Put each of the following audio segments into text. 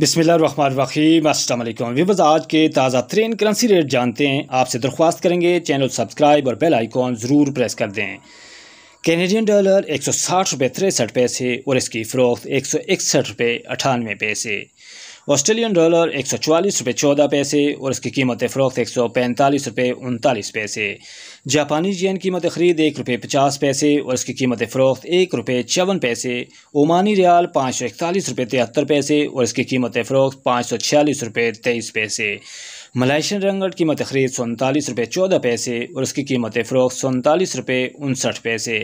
बिसमीम अल्लाम व्यवर्स आज के ताज़ा तरीन करेंसी रेट जानते हैं आपसे दरख्वास्त करेंगे चैनल सब्सक्राइब और बेल आइकॉन ज़रूर प्रेस कर दें कैनेडियन डॉलर एक सौ साठ रुपये तिरसठ पैसे और इसकी फ़रोख्त एक सौ इकसठ रुपये अठानवे पैसे ऑस्ट्रेलियन डॉलर एक सौ चवालीस रुपये चौदह पैसे और इसकी कीमत फ़रोख्त एक सौ पैंतालीस रुपये उनतालीस पैसे जापानी जेन कीमत ख़रीद एक रुपये पचास पैसे और इसकी कीमत फ़रोख्त एक रुपये चौवन पैसे ओमानी रियाल पाँच सौ इकतालीस रुपये तिहत्तर पैसे और इसकी कीमत फ़रोख्त पाँच सौ छियालीस रुपये तेईस पैसे मलाइशियन रंगट कीमत ख़रीद सैंतालीस रुपये चौदह पैसे और इसकी कीमत फ़रोख्त सैंतालीस रुपये उनसठ पैसे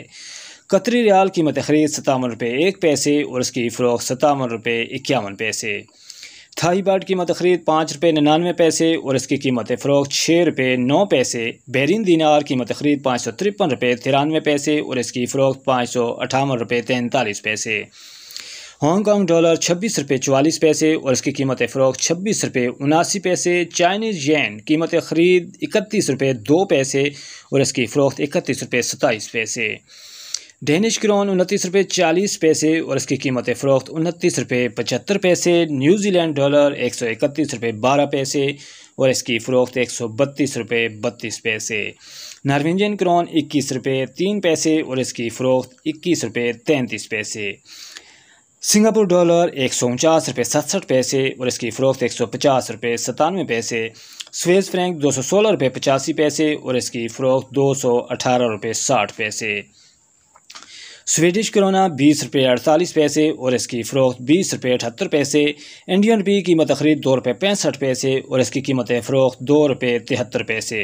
कतरी रियाल कीमत ख़रीद सतावन रुपये एक पैसे और इसकी फ़रोख्त सतावन रुपये इक्यावन पैसे थाई बाट कीमत खरीद पाँच रुपये निन्यानवे पैसे और इसकी कीमत फ़रोख्त छः रुपये नौ पैसे बहरीन दीनार कीमत खरीद पाँच सौ तिरपन रुपये तिरानवे पैसे और इसकी फ़रोख्त पाँच सौ अठावन रुपये तैंतालीस पैसे हांगकॉन्ग डॉलर छब्बीस रुपये चवालीस पैसे और इसकी कीमत फ़रोख्त छब्बीस रुपये उनासी पैसे चाइनीज़ येन कीमत खरीद इकतीस रुपये दो पैसे और इसकी फ़रोख्त इकतीस रुपये सताईस पैसे डेनिश क्रॉन उनतीस रुपये चालीस पैसे और इसकी कीमत फ़रोख्त उनतीस रुपये पचहत्तर पैसे न्यूजीलैंड डॉलर एक सौ इकतीस रुपये बारह पैसे और इसकी फ़रोख्त एक सौ बत्तीस रुपये बत्तीस पैसे नॉर्वेजियन क्रॉन इक्कीस रुपये तीन पैसे और इसकी फ़रोख्त इक्कीस रुपये तैंतीस पैसे सिंगापुर डॉलर एक सौ उनचास रुपये सतसठ पैसे और इसकी फ़रोख्त एक सौ पचास रुपये सतानवे पैसे स्वेज फ्रैंक दो सौ सोलह रुपये पचासी पैसे और इसकी फ़रोख्त दो सौ अठारह रुपये साठ पैसे स्वीडिश करोना बीस रुपये अड़तालीस पैसे और इसकी फ़रोख्त बीस रुपये अठहत्तर पैसे इंडियन रुपये कीमत खरीद दो रुपये पैंसठ पैसे और इसकी कीमत फ़रोख्त दो रुपये तिहत्तर पैसे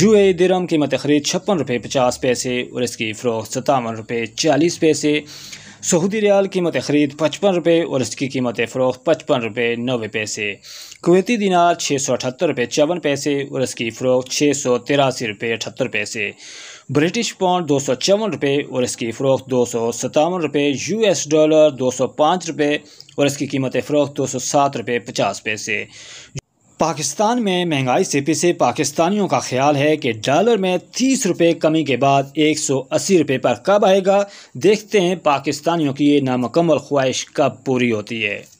यू ए दिरम कीमत खरीद छप्पन रुपये पचास पैसे और इसकी फ़रोख्त सतावन रुपये चालीस पैसे सऊदी रियाल कीमत खरीद पचपन रुपये और इसकी कीमत फ़रोख्त पचपन रुपये नबे पैसे कुवैती दिनार छः सौ अठहत्तर रुपये चौवन पैसे और इसकी फ़रोख्त छः सौ तिरासी रुपये अठहत्तर पैसे ब्रिटिश पाउंड दो सौ चौवन रुपये और इसकी फरोख दो सौ सतावन रुपये यू एस डॉलर दो सौ पाँच रुपये और इसकी कीमत फ़रोख्त दो सौ सात रुपये पचास पैसे पाकिस्तान में महंगाई से पिसे पाकिस्तानियों का ख्याल है कि डॉलर में तीस रुपये कमी के बाद एक सौ अस्सी रुपये पर कब आएगा देखते हैं पाकिस्तानियों की ये नामकमल ख्वाहिश कब पूरी होती है